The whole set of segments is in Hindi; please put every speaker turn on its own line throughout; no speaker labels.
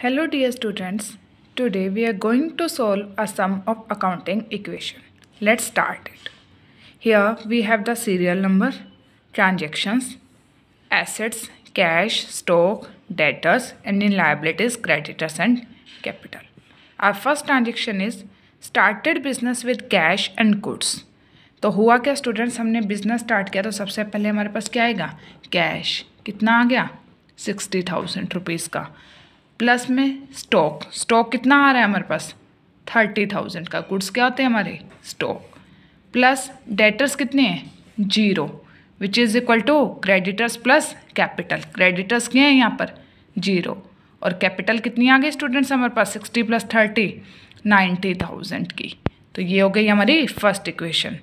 Hello dear students, today we are going to solve a sum of accounting equation. Let's start it. Here we have the serial number, transactions, assets, cash, stock, debtors and in liabilities, creditors and capital. Our first transaction is started business with cash and goods. तो हुआ क्या स्टूडेंट्स हमने बिजनेस स्टार्ट किया तो सबसे पहले हमारे पास क्या आएगा कैश कितना आ गया सिक्सटी थाउजेंड रुपीज़ का प्लस में स्टॉक स्टॉक कितना आ रहा है हमारे पास थर्टी थाउजेंड का गुड्स क्या होते हैं हमारे स्टॉक प्लस डेटर्स कितने हैं zero which is equal to creditors plus capital creditors क्या हैं यहाँ पर जीरो और कैपिटल कितनी आ गई स्टूडेंट्स हमारे पास sixty plus thirty ninety thousand की तो ये हो गई हमारी फर्स्ट इक्वेशन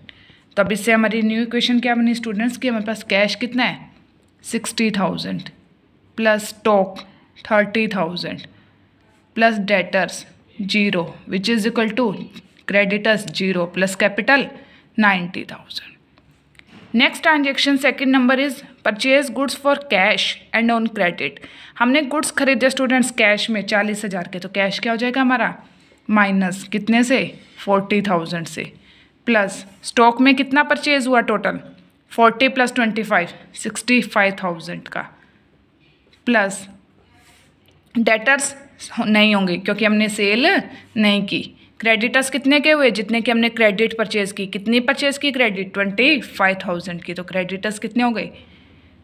तो अब इससे हमारी न्यू इक्वेशन क्या बनी स्टूडेंट्स की हमारे पास कैश कितना है sixty thousand plus stock thirty thousand plus debtors zero which is equal to creditors zero plus capital ninety thousand next transaction second number is purchase goods for cash and on credit हमने गुड्स खरीदे स्टूडेंट्स कैश में चालीस हज़ार के तो कैश क्या हो जाएगा हमारा माइनस कितने से फोर्टी थाउजेंड से प्लस स्टॉक में कितना परचेज हुआ total forty plus twenty five sixty five thousand का प्लस डेटर्स नहीं होंगे क्योंकि हमने सेल नहीं की क्रेडिटर्स कितने के हुए जितने के हमने क्रेडिट परचेज की कितनी परचेज की क्रेडिट ट्वेंटी फाइव थाउजेंड की तो क्रेडिटर्स कितने हो गए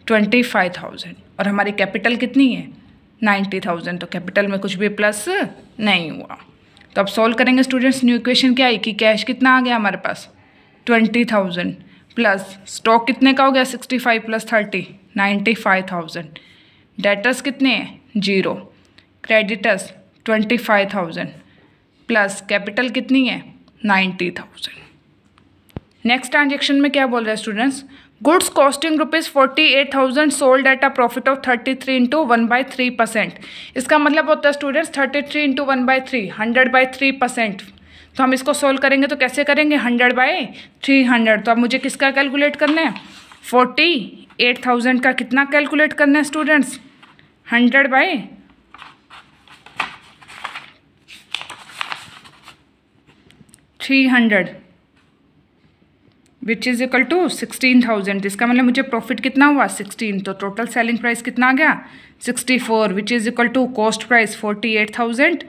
ट्वेंटी फाइव थाउजेंड और हमारी कैपिटल कितनी है नाइन्टी थाउजेंड तो कैपिटल में कुछ भी प्लस नहीं हुआ तो अब सॉल्व करेंगे स्टूडेंट्स न्यू इक्वेशन क्या आई कि कैश कितना आ गया हमारे पास ट्वेंटी थाउजेंड प्लस स्टॉक कितने का हो गया sixty five plus thirty ninety five thousand debtors कितने हैं zero creditors twenty five thousand plus capital कितनी है नाइन्टी थाउजेंड नेक्स्ट ट्रांजेक्शन में क्या बोल रहे हैं students goods costing rupees forty eight thousand sold at a profit of thirty three into one by three percent इसका मतलब होता है students thirty three into one by three hundred by three percent तो हम इसको सोल्व करेंगे तो कैसे करेंगे हंड्रेड बाई थ्री हंड्रेड तो अब मुझे किसका कैलकुलेट करना है फोर्टी एट थाउजेंड का कितना कैलकुलेट करना है students hundred by three hundred which is equal to sixteen thousand इसका मतलब मुझे प्रॉफिट कितना हुआ सिक्सटीन तो टोटल सेलिंग प्राइस कितना आ गया sixty four which is equal to cost price forty eight thousand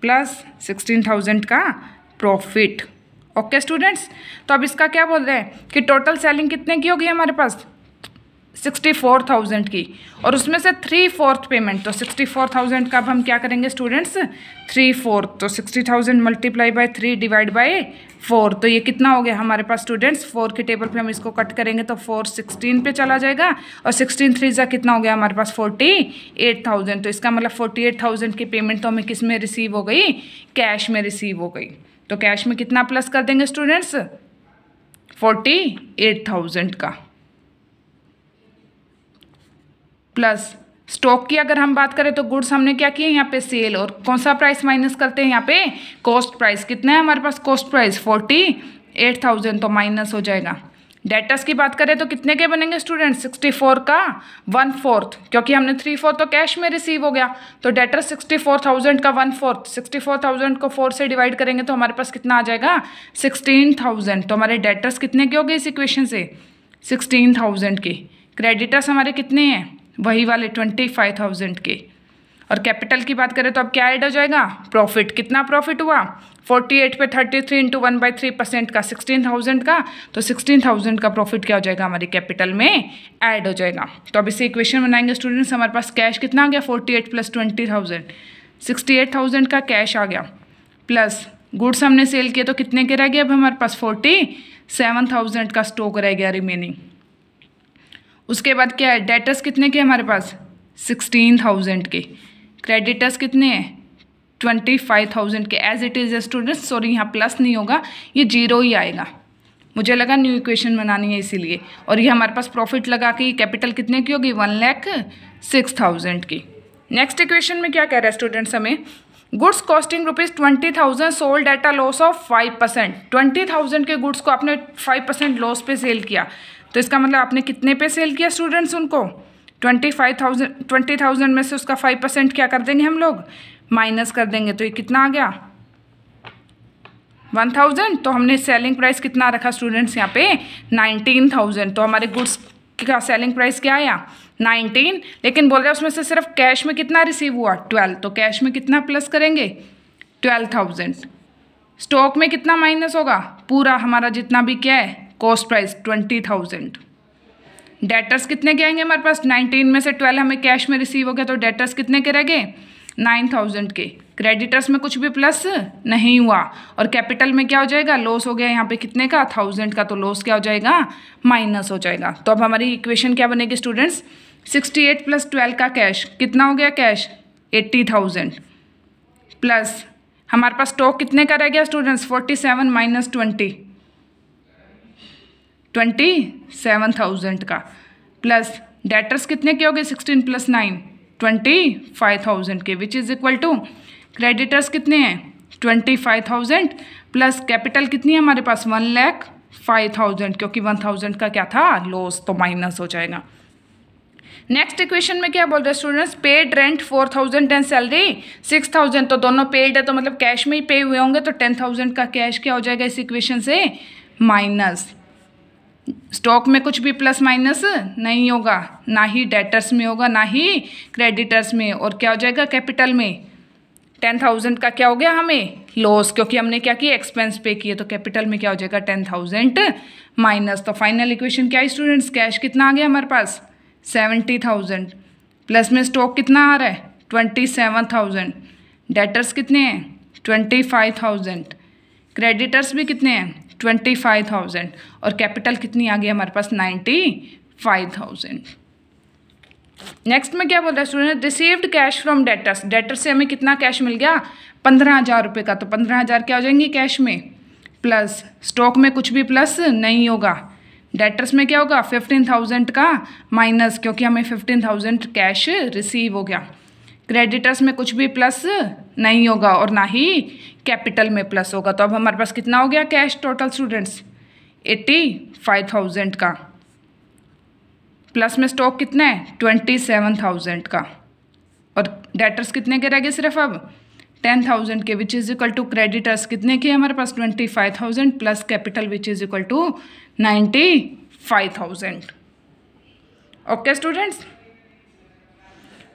plus sixteen thousand का प्रॉफिट ओके स्टूडेंट्स तो अब इसका क्या बोल रहे हैं कि टोटल सेलिंग कितने की होगी हमारे पास सिक्सटी फोर थाउजेंड की और उसमें से थ्री फोर्थ पेमेंट तो सिक्सटी फोर थाउजेंड का अब हम क्या करेंगे स्टूडेंट्स थ्री फोर्थ तो sixty thousand multiply by three divide by four तो ये कितना हो गया हमारे पास स्टूडेंट्स फोर के टेबल पे हम इसको कट करेंगे तो फोर सिक्सटीन पे चला जाएगा और सिक्सटीन थ्री ज़ा कितना हो गया हमारे पास फोर्टी एट थाउजेंड तो इसका मतलब फोर्टी एट थाउजेंड की पेमेंट तो हमें किस में रिसीव हो गई कैश में रिसीव हो गई तो कैश में कितना प्लस कर देंगे स्टूडेंट्स फोर्टी एट थाउजेंड का प्लस स्टॉक की अगर हम बात करें तो गुड्स हमने क्या किए यहाँ पे सेल और कौन सा प्राइस माइनस करते हैं यहाँ पे कॉस्ट प्राइस कितना है हमारे पास cost price forty eight thousand तो माइनस हो जाएगा डेटर्स की बात करें तो कितने के बनेंगे स्टूडेंट सिक्सटी फोर का वन फोर्थ क्योंकि हमने थ्री फोर्थ तो कैश में रिसीव हो गया तो डेटस सिक्सटी फोर थाउजेंड का one fourth sixty four thousand को फोर से डिवाइड करेंगे तो हमारे पास कितना आ जाएगा सिक्सटीन थाउजेंड तो हमारे डेटर्स कितने के हो गए इस इक्वेशन से सिक्सटीन थाउजेंड के क्रेडिटर्स हमारे कितने हैं वही वाले ट्वेंटी फाइव थाउजेंड के और कैपिटल की बात करें तो अब क्या ऐड हो जाएगा प्रॉफिट कितना प्रॉफिट हुआ फोर्टी एट पे thirty three into one by three percent का सिक्सटीन थाउजेंड का तो सिक्सटीन थाउजेंड का प्रॉफिट क्या हो जाएगा हमारी कैपिटल में ऐड हो जाएगा तो अब इसे इक्वेशन बनाएंगे स्टूडेंट्स हमारे पास कैश कितना आ गया forty eight plus twenty thousand sixty eight thousand का कैश आ गया प्लस गुड्स हमने सेल किए तो कितने के रह गए अब हमारे पास फोर्टी सेवन थाउजेंड का स्टॉक रह गया रिमेनिंग उसके बाद क्या है डेटर्स कितने के हमारे पास सिक्सटीन थाउजेंड के क्रेडिटर्स कितने हैं ट्वेंटी फाइव थाउजेंड के as it is students sorry यहाँ प्लस नहीं होगा ये जीरो ही आएगा मुझे लगा न्यू इक्वेशन बनानी है इसीलिए और ये हमारे पास प्रॉफिट लगा के कैपिटल कितने की होगी वन लैख सिक्स थाउजेंड की नेक्स्ट इक्वेशन में क्या कह रहा है स्टूडेंट्स हमें goods costing rupees twenty thousand sold at a loss of five percent twenty thousand के गुड्स को आपने फाइव परसेंट लॉस पे सेल किया तो इसका मतलब आपने कितने पे सेल किया स्टूडेंट्स उनको twenty five thousand twenty thousand में से उसका फाइव परसेंट क्या कर देंगे हम लोग माइनस कर देंगे तो ये कितना आ गया वन थाउजेंड तो हमने सेलिंग प्राइस कितना रखा स्टूडेंट्स यहाँ पे नाइनटीन थाउजेंड तो हमारे गुड्स का सेलिंग प्राइस क्या आया नाइनटीन लेकिन बोल रहे उसमें से सिर्फ कैश में कितना रिसीव हुआ ट्वेल्व तो कैश में कितना प्लस करेंगे ट्वेल्व थाउजेंड स्टॉक में कितना माइनस होगा पूरा हमारा जितना भी क्या है cost price twenty thousand debtors कितने के आएंगे हमारे पास नाइनटीन में से ट्वेल्व हमें कैश में रिसीव हो गया तो डेटर्स कितने के रह गए नाइन थाउजेंड के क्रेडिटर्स में कुछ भी प्लस नहीं हुआ और कैपिटल में क्या हो जाएगा लॉस हो गया यहाँ पे कितने का थाउजेंड का तो लॉस क्या हो जाएगा माइनस हो जाएगा तो अब हमारी इक्वेशन क्या बनेगी students sixty eight plus twelve का कैश कितना हो गया कैश एट्टी थाउजेंड प्लस हमारे पास स्टॉक कितने का रह गया students forty seven minus twenty twenty seven thousand का प्लस डेटर्स कितने के हो गए sixteen plus nine twenty five thousand के which is equal to creditors कितने हैं twenty five thousand plus capital कितनी है हमारे पास वन लैख फाइव थाउजेंड क्योंकि वन थाउजेंड का क्या था लॉस तो माइनस हो जाएगा नेक्स्ट इक्वेशन में क्या बोल रहे students paid rent four thousand and salary six thousand तो दोनों पेड है तो मतलब कैश में ही पे हुए होंगे तो टेन थाउजेंड का कैश क्या हो जाएगा इस इक्वेशन से माइनस स्टॉक में कुछ भी प्लस माइनस नहीं होगा ना ही डेटर्स में होगा ना ही क्रेडिटर्स में और क्या हो जाएगा कैपिटल में टेन थाउजेंड का क्या हो गया हमें लॉस क्योंकि हमने क्या किया एक्सपेंस पे किए तो कैपिटल में क्या हो जाएगा टेन थाउजेंड माइनस तो फाइनल इक्वेशन क्या है स्टूडेंट्स कैश कितना आ गया हमारे पास सेवेंटी थाउजेंड प्लस में स्टॉक कितना आ रहा है ट्वेंटी सेवन थाउजेंड डेटर्स कितने हैं ट्वेंटी फाइव थाउजेंड क्रेडिटर्स भी कितने हैं ट्वेंटी फाइव थाउजेंड और कैपिटल कितनी आ गई हमारे पास नाइन्टी फाइव थाउजेंड नेक्स्ट में क्या बोल रहा है student received cash from debtors debtor से हमें कितना कैश मिल गया पंद्रह हज़ार रुपये का तो पंद्रह हज़ार क्या हो जाएंगे कैश में प्लस स्टॉक में कुछ भी प्लस नहीं होगा डेटर्स में क्या होगा फिफ्टीन थाउजेंड का माइनस क्योंकि हमें फिफ्टीन थाउजेंड कैश रिसीव हो गया क्रेडिटर्स में कुछ भी प्लस नहीं होगा और ना ही कैपिटल में प्लस होगा तो अब हमारे पास कितना हो गया cash total students eighty five thousand का प्लस में स्टॉक कितना है ट्वेंटी सेवन थाउजेंड का और डेटर्स कितने के रह गए सिर्फ अब टेन थाउजेंड के which is equal to creditors कितने के हमारे पास twenty five thousand plus capital which is equal to ninety five thousand okay students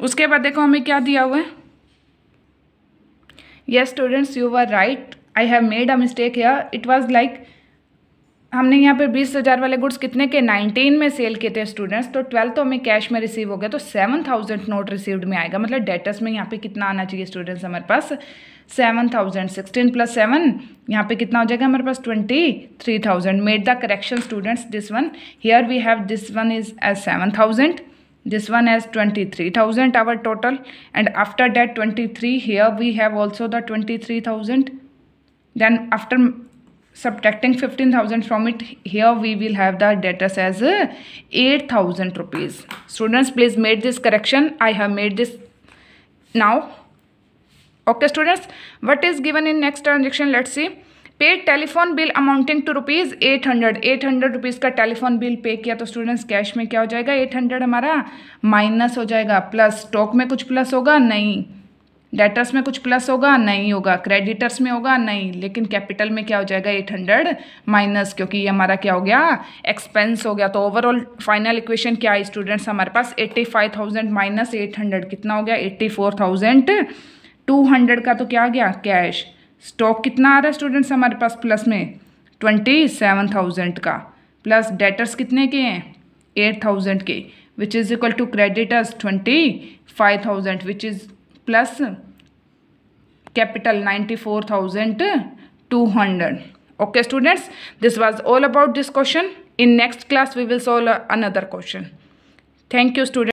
उसके बाद देखो हमें क्या दिया हुआ है yes students you are right I have made a mistake here it was like हमने यहाँ पर बीस हज़ार वाले गुड्स कितने के नाइनटीन में सेल किए थे स्टूडेंट्स तो ट्वेल्थ तो हमें कैश में रिसीव हो गया तो सेवन थाउजेंड नोट रिसीव्ड में आएगा मतलब डेटस में यहाँ पे कितना आना चाहिए स्टूडेंट्स हमारे पास seven thousand sixteen plus seven यहाँ पे कितना हो जाएगा हमारे पास twenty three thousand made the correction students this one here we have this one is as seven thousand this one has 23,000 our total and after that 23 here we have also the 23,000 then after subtracting 15,000 from it here we will have the data as uh, 8,000 rupees students please made this correction I have made this now okay students what is given in next transaction let's see pay telephone bill amounting to rupees eight hundred eight hundred rupees का टेलीफोन बिल पे किया तो स्टूडेंट्स कैश में क्या हो जाएगा एट हंड्रेड हमारा माइनस हो जाएगा प्लस स्टॉक में कुछ प्लस होगा नहीं डेटर्स में कुछ प्लस होगा नहीं होगा क्रेडिटर्स में होगा नहीं लेकिन कैपिटल में क्या हो जाएगा एट हंड्रेड माइनस क्योंकि ये हमारा क्या हो गया एक्सपेंस हो गया तो ओवरऑल फाइनल इक्वेशन क्या है स्टूडेंट्स हमारे पास eighty five thousand minus eight hundred कितना हो गया eighty four thousand two hundred का तो क्या आ गया कैश स्टॉक कितना आ रहा है स्टूडेंट्स हमारे पास प्लस में ट्वेंटी सेवन थाउजेंड का प्लस डेटर्स कितने के हैं एट थाउजेंड के which is equal to creditors twenty five thousand which is plus capital ninety four thousand two hundred okay students this was all about this question in next class we will solve another question thank you student